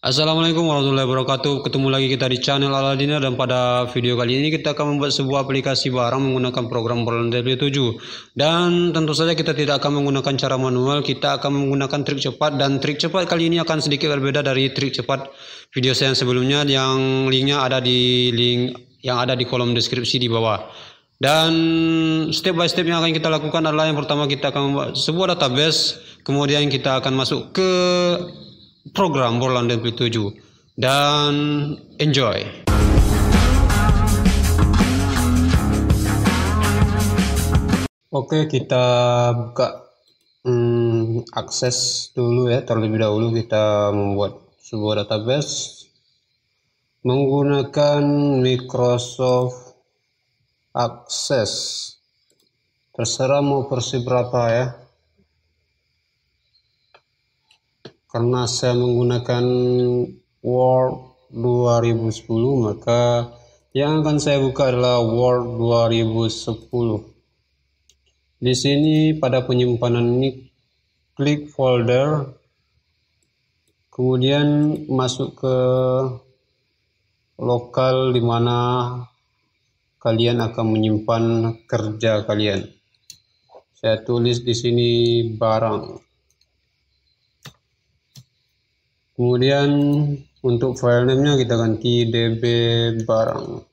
Assalamualaikum warahmatullahi wabarakatuh Ketemu lagi kita di channel Aladina Dan pada video kali ini kita akan membuat sebuah aplikasi barang menggunakan program Borland W7 Dan tentu saja kita tidak akan menggunakan cara manual Kita akan menggunakan trik cepat Dan trik cepat kali ini akan sedikit berbeda dari trik cepat video saya yang sebelumnya Yang linknya ada di link yang ada di kolom deskripsi di bawah dan step by step yang akan kita lakukan adalah yang pertama kita akan membuat sebuah database kemudian kita akan masuk ke program Borland MP7 dan enjoy. Oke, kita buka hmm, akses dulu ya. Terlebih dahulu kita membuat sebuah database menggunakan Microsoft Access. Terserah mau versi berapa ya. karena saya menggunakan Word 2010 maka yang akan saya buka adalah Word 2010 di sini pada penyimpanan ini klik folder kemudian masuk ke lokal di mana kalian akan menyimpan kerja kalian saya tulis di sini barang kemudian untuk file name-nya kita ganti db barang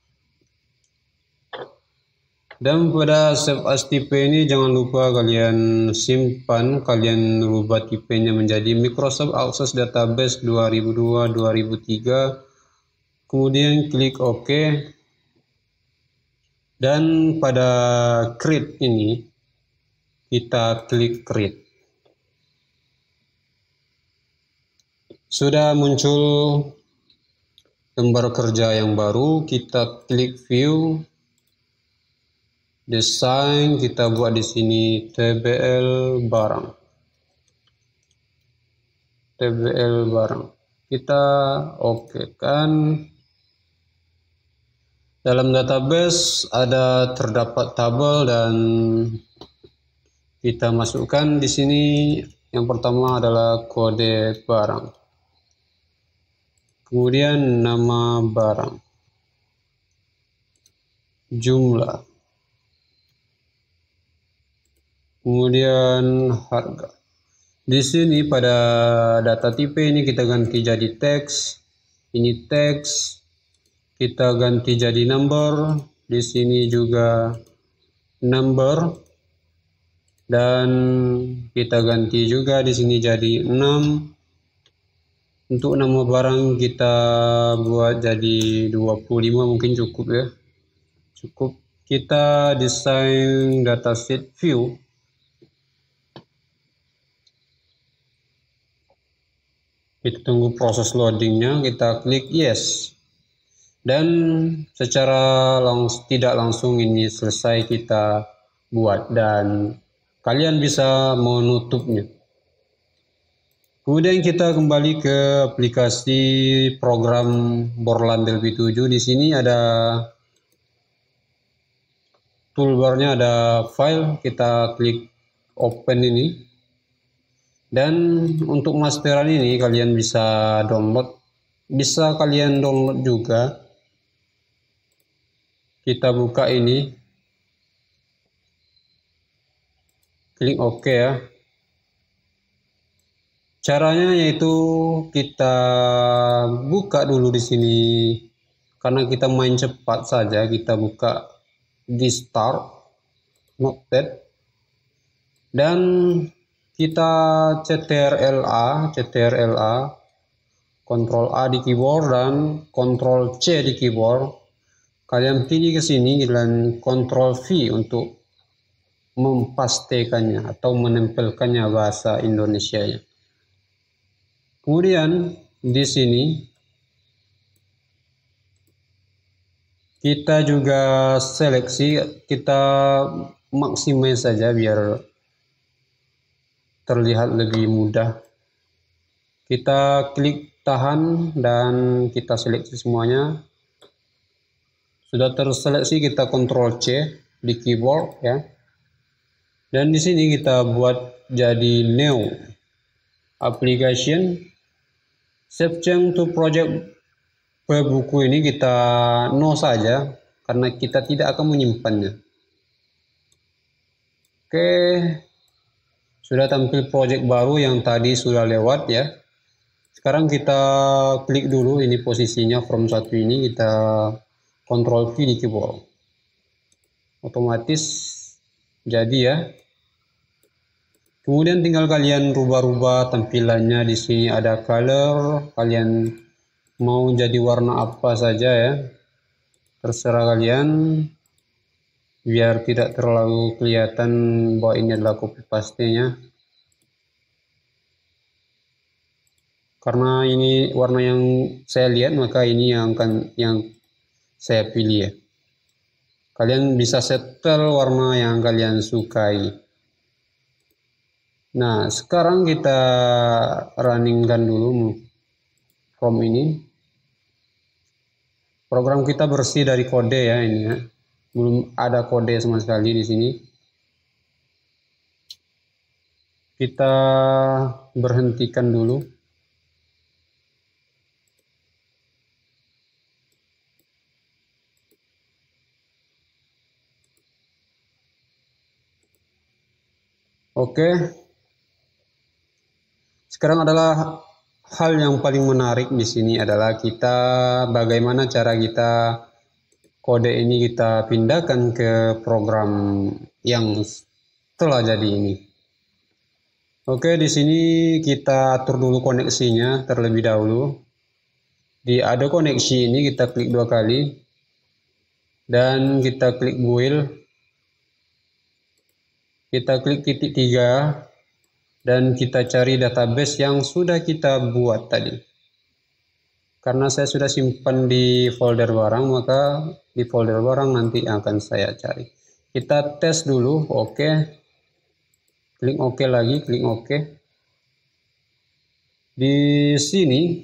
dan pada save as tipe ini jangan lupa kalian simpan, kalian rubah tipenya menjadi Microsoft Access Database 2002-2003. Kemudian klik OK. Dan pada create ini kita klik create. Sudah muncul lembar kerja yang baru, kita klik view, desain, kita buat di sini TBL barang. TBL barang. Kita oke kan. Dalam database ada terdapat tabel dan kita masukkan di sini yang pertama adalah kode barang. Kemudian nama barang. Jumlah. Kemudian harga. Di sini pada data tipe ini kita ganti jadi teks. Ini teks. Kita ganti jadi number. Di sini juga number. Dan kita ganti juga di sini jadi 6 untuk nama barang kita buat jadi 25 mungkin cukup ya cukup kita desain dataset view kita tunggu proses loadingnya kita klik yes dan secara langs tidak langsung ini selesai kita buat dan kalian bisa menutupnya Kemudian kita kembali ke aplikasi program Borland lp 7. Di sini ada toolbarnya ada file, kita klik open ini. Dan untuk masteran ini kalian bisa download, bisa kalian download juga. Kita buka ini. Klik OK ya. Caranya yaitu kita buka dulu di sini karena kita main cepat saja kita buka di start notepad dan kita CTRLA CTRLA Ctrl A di keyboard dan Ctrl C di keyboard kalian pilih ke sini dan Ctrl V untuk mempastekannya atau menempelkannya bahasa Indonesia nya. Kemudian di sini kita juga seleksi, kita maksimal saja biar terlihat lebih mudah. Kita klik tahan dan kita seleksi semuanya. Sudah terseleksi kita kontrol C di keyboard ya. Dan di sini kita buat jadi new application Shape Change to Project buku ini kita no saja karena kita tidak akan menyimpannya. Oke, sudah tampil project baru yang tadi sudah lewat ya. Sekarang kita klik dulu ini posisinya from satu ini kita control V di keyboard. Otomatis jadi ya. Kemudian tinggal kalian rubah-rubah tampilannya di sini ada color, kalian mau jadi warna apa saja ya. Terserah kalian biar tidak terlalu kelihatan bahwa ini adalah copy pastinya. Karena ini warna yang saya lihat maka ini yang akan yang saya pilih ya. Kalian bisa setel warna yang kalian sukai. Nah, sekarang kita runningkan dulu form ini. Program kita bersih dari kode ya ini ya. Belum ada kode sama sekali di sini. Kita berhentikan dulu. Oke. Sekarang adalah hal yang paling menarik di sini adalah kita bagaimana cara kita kode ini kita pindahkan ke program yang telah jadi ini. Oke, di sini kita atur dulu koneksinya terlebih dahulu. Di ada koneksi ini kita klik dua kali dan kita klik build. Kita klik titik tiga dan kita cari database yang sudah kita buat tadi. Karena saya sudah simpan di folder barang, maka di folder barang nanti akan saya cari. Kita tes dulu, oke. Okay. Klik oke okay lagi, klik oke. Okay. Di sini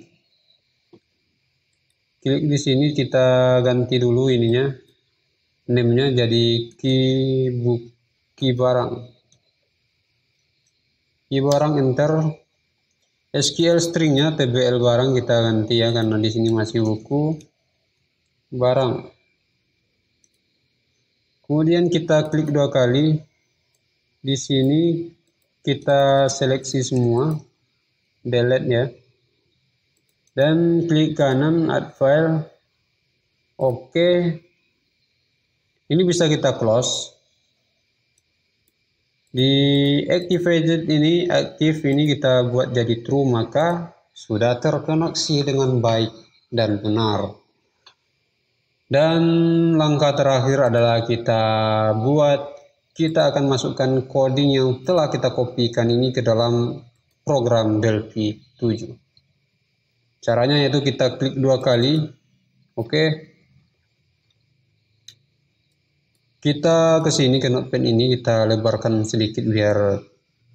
klik di sini kita ganti dulu ininya name-nya jadi ki, key barang di barang enter SQL stringnya TBL barang kita ganti ya karena di sini masih buku barang. Kemudian kita klik dua kali. Di sini kita seleksi semua, delete ya. Dan klik kanan add file. Oke. Okay. Ini bisa kita close. Di activated ini, aktif ini kita buat jadi true, maka sudah terkoneksi dengan baik dan benar. Dan langkah terakhir adalah kita buat, kita akan masukkan coding yang telah kita kopikan ini ke dalam program Delphi 7. Caranya yaitu kita klik dua kali, oke, okay. Kita ke sini ke notepad ini kita lebarkan sedikit biar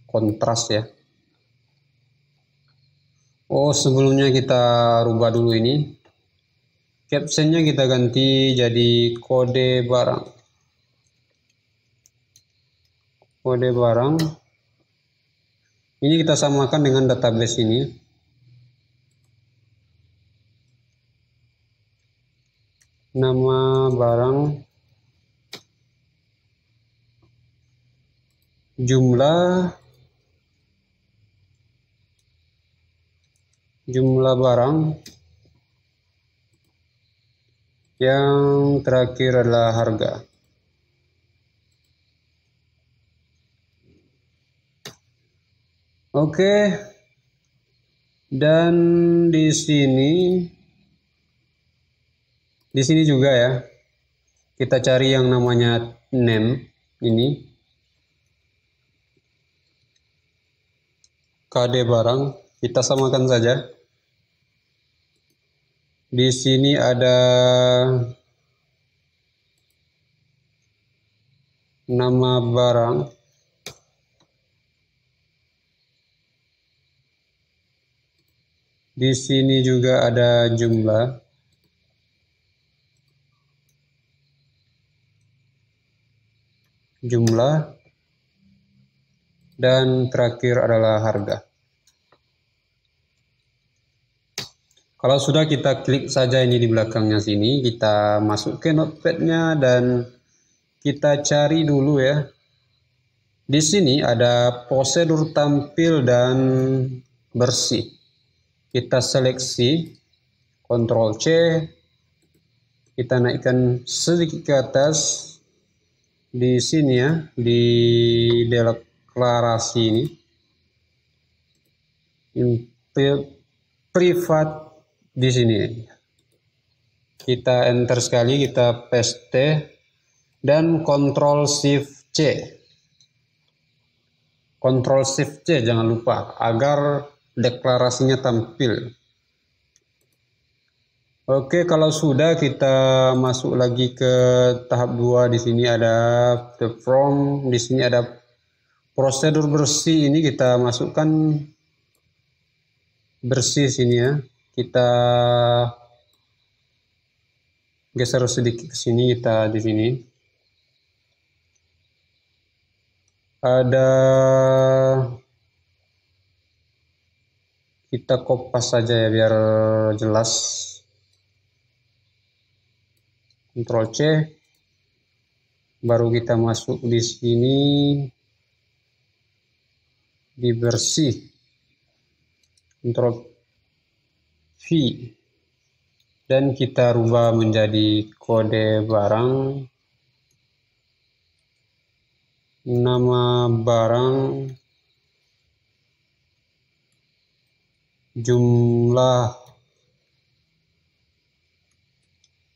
kontras ya. Oh, sebelumnya kita rubah dulu ini. Captionnya kita ganti jadi kode barang. Kode barang. Ini kita samakan dengan database ini. Nama barang jumlah jumlah barang yang terakhir adalah harga. Oke. Dan di sini di sini juga ya. Kita cari yang namanya name ini. KD barang kita samakan saja di sini ada 6 barang Di sini juga ada jumlah. Jumlah dan terakhir adalah harga. Kalau sudah kita klik saja ini di belakangnya sini, kita masuk ke notepadnya dan kita cari dulu ya. Di sini ada prosedur tampil dan bersih. Kita seleksi, Ctrl C, kita naikkan sedikit ke atas di sini ya, di delete deklarasi ini privat di sini kita enter sekali kita paste dan control shift C control shift C jangan lupa agar deklarasinya tampil Oke, kalau sudah kita masuk lagi ke tahap 2 di sini ada the from di sini ada prosedur bersih ini kita masukkan bersih sini ya kita geser sedikit ke sini kita di sini ada kita kopas saja ya biar jelas Ctrl C baru kita masuk di sini dibersih Ctrl V dan kita rubah menjadi kode barang nama barang jumlah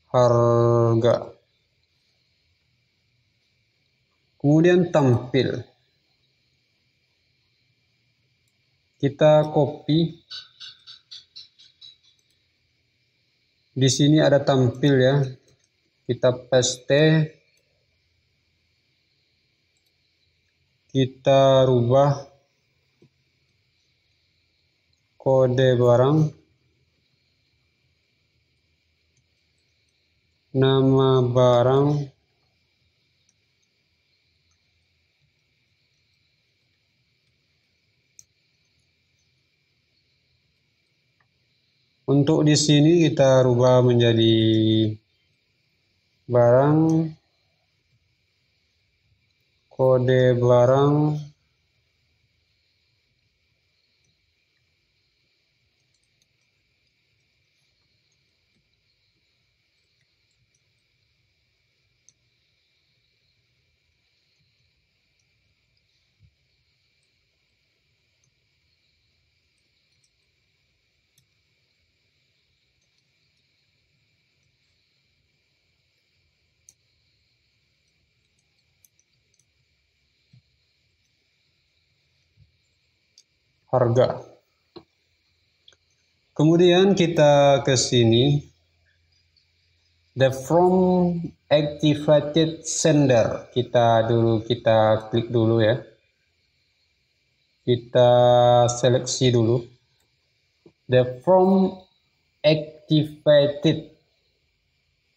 harga kemudian tampil kita copy di sini ada tampil ya kita paste kita rubah kode barang nama barang Untuk di sini kita rubah menjadi barang kode barang harga. Kemudian kita ke sini. The from activated sender. Kita dulu kita klik dulu ya. Kita seleksi dulu. The from activated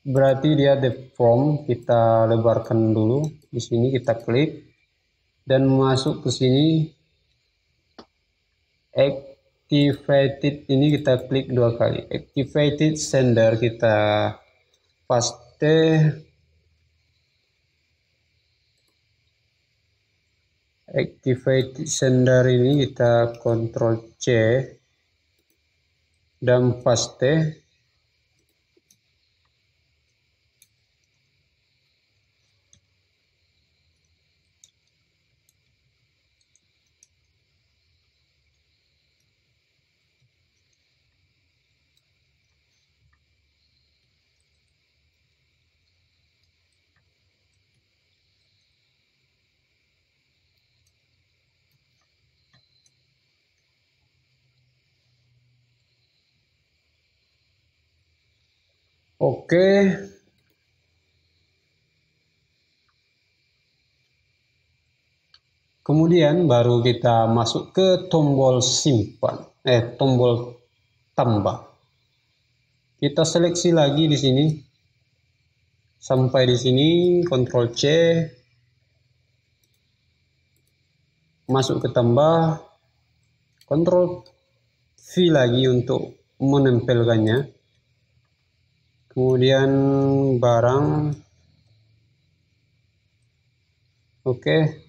berarti dia the from kita lebarkan dulu di sini kita klik dan masuk ke sini activated ini kita klik dua kali activated sender kita paste activated sender ini kita Control C dan paste Oke. Kemudian baru kita masuk ke tombol simpan, eh tombol tambah. Kita seleksi lagi di sini. Sampai di sini Ctrl C. Masuk ke tambah. Ctrl V lagi untuk menempelkannya kemudian barang oke okay.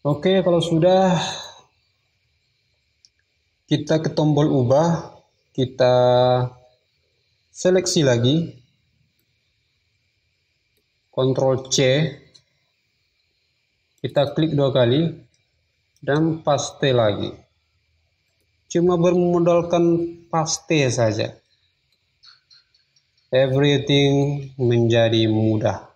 Oke, kalau sudah kita ke tombol ubah, kita seleksi lagi. Ctrl C. Kita klik dua kali dan paste lagi. Cuma bermodalkan paste saja. Everything menjadi mudah.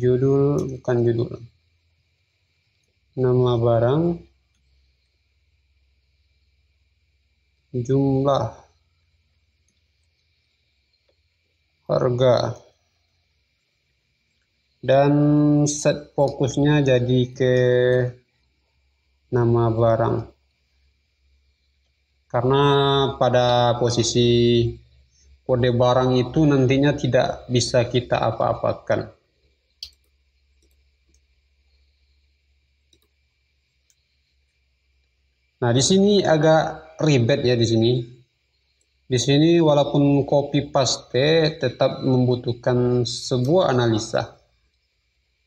judul bukan judul nama barang jumlah harga dan set fokusnya jadi ke nama barang karena pada posisi kode barang itu nantinya tidak bisa kita apa-apakan Nah, di sini agak ribet ya di sini. Di sini walaupun copy paste tetap membutuhkan sebuah analisa.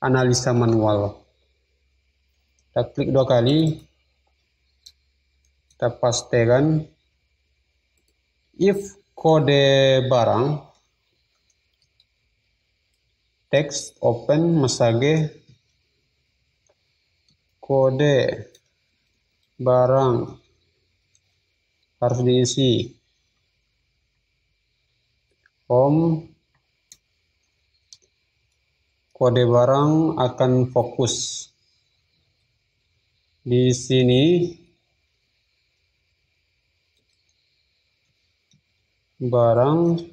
Analisa manual. Kita klik dua kali. Kita pastekan. If kode barang text open message kode barang harus diisi om kode barang akan fokus di sini barang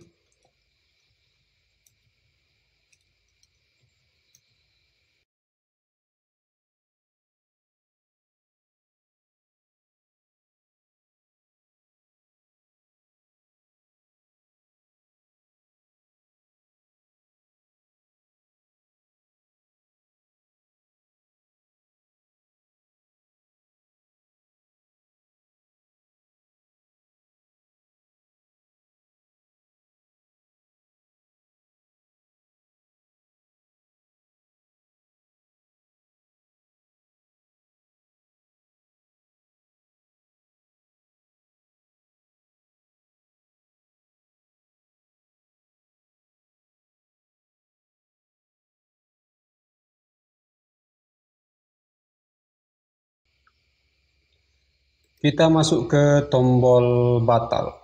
kita masuk ke tombol batal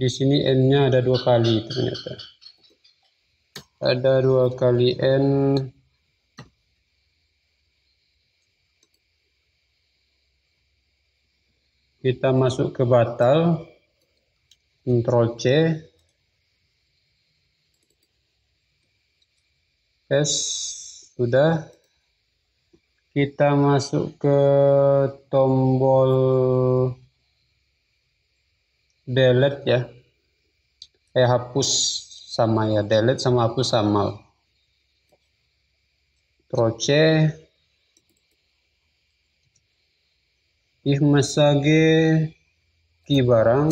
di sini n nya ada dua kali ternyata ada dua kali n kita masuk ke batal Ctrl C S sudah kita masuk ke tombol delete ya eh hapus sama ya delete sama hapus sama proce ihmasage masage ki barang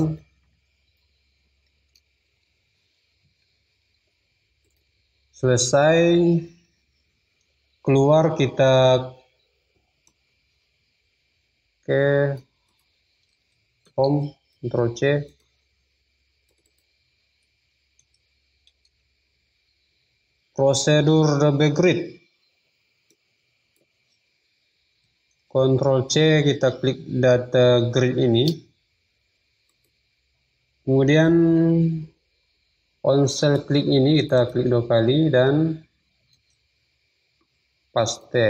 selesai keluar kita ke home control C prosedur the grid control C kita klik data grid ini kemudian on cell klik ini kita klik dua kali dan paste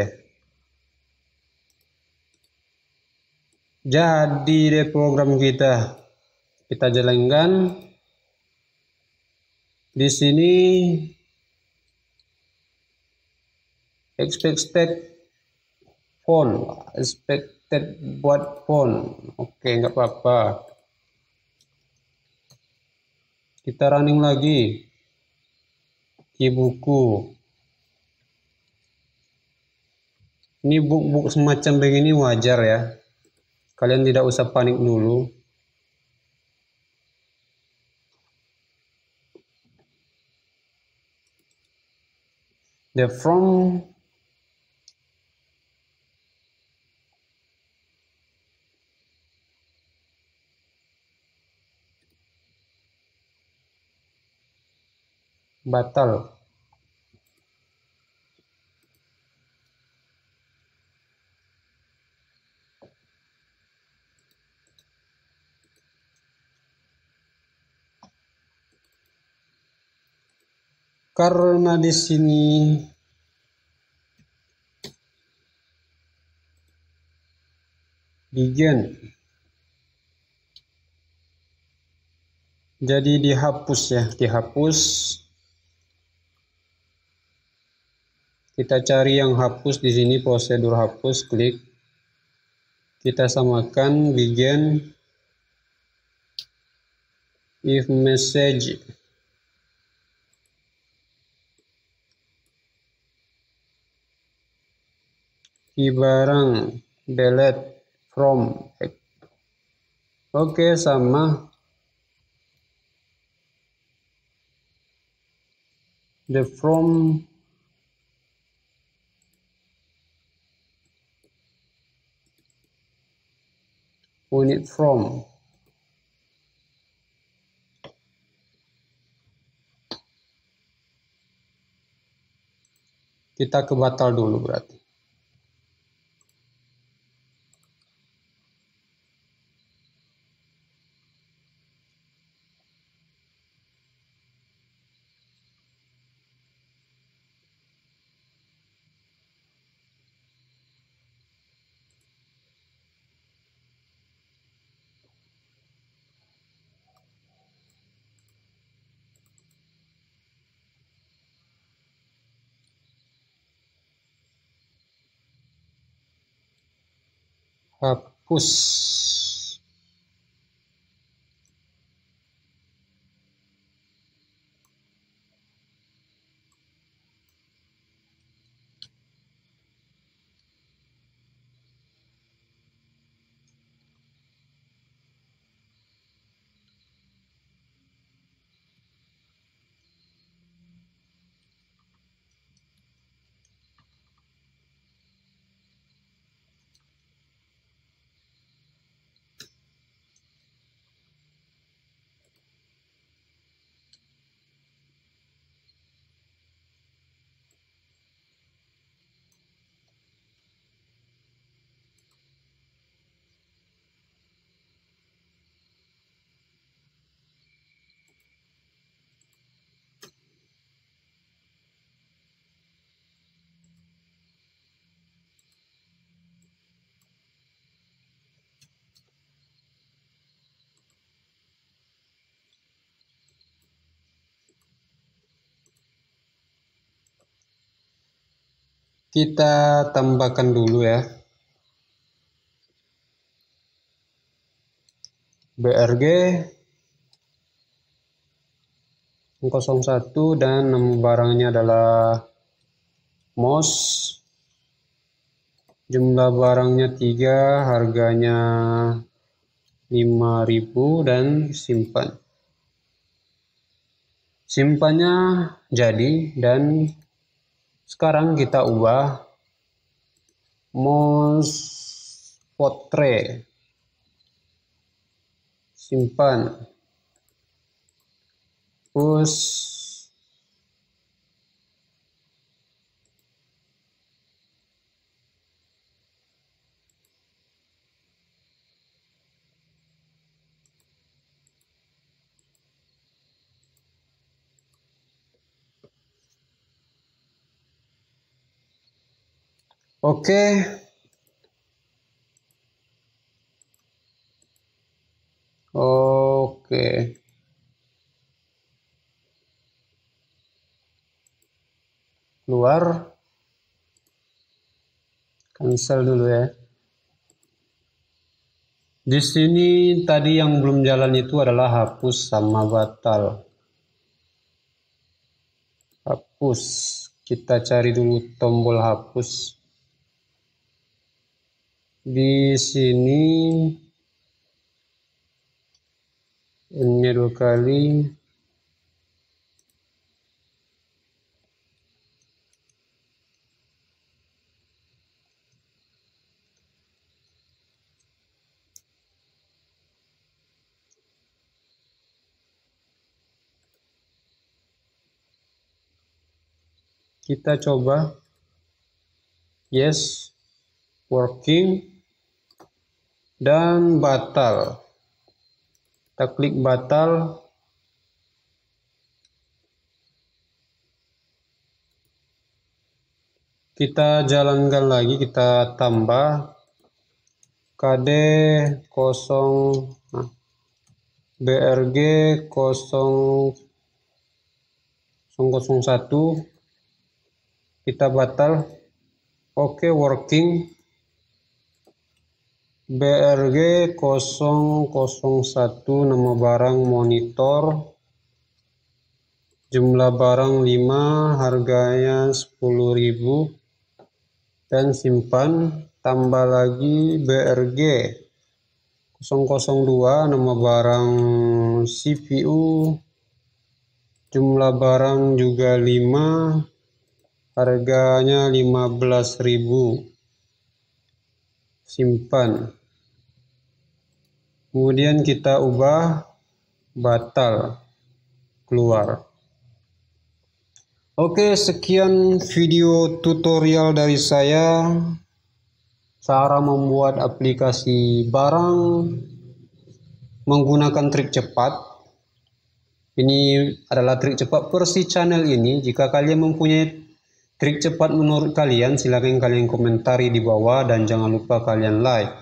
jadi deh program kita kita jalankan di sini expected phone expected buat phone oke okay, nggak apa-apa kita running lagi di buku Ini buk-buk semacam begini wajar ya. Kalian tidak usah panik dulu. The from batal karena di sini begin jadi dihapus ya dihapus kita cari yang hapus di sini prosedur hapus klik kita samakan begin if message Hibarang delete from Oke okay, sama the from unit from kita ke batal dulu berarti hapus kita tambahkan dulu ya BRG 01 dan barangnya adalah MOS jumlah barangnya 3 harganya 5000 dan simpan simpannya jadi dan sekarang kita ubah Mons Portrait. Simpan. Push Oke. Oke. Keluar. Cancel dulu ya. Di sini tadi yang belum jalan itu adalah hapus sama batal. Hapus. Kita cari dulu tombol hapus di sini ini dua kali kita coba yes working dan batal. Kita klik batal. Kita jalankan lagi, kita tambah KD 0 BRG 0 001 kita batal oke okay, working BRG 001 nama barang monitor jumlah barang 5 harganya 10.000 dan simpan tambah lagi BRG 002 nama barang CPU jumlah barang juga 5 harganya 15.000 simpan Kemudian kita ubah batal keluar. Oke, sekian video tutorial dari saya cara membuat aplikasi barang menggunakan trik cepat. Ini adalah trik cepat versi channel ini. Jika kalian mempunyai trik cepat menurut kalian, silakan kalian komentari di bawah dan jangan lupa kalian like.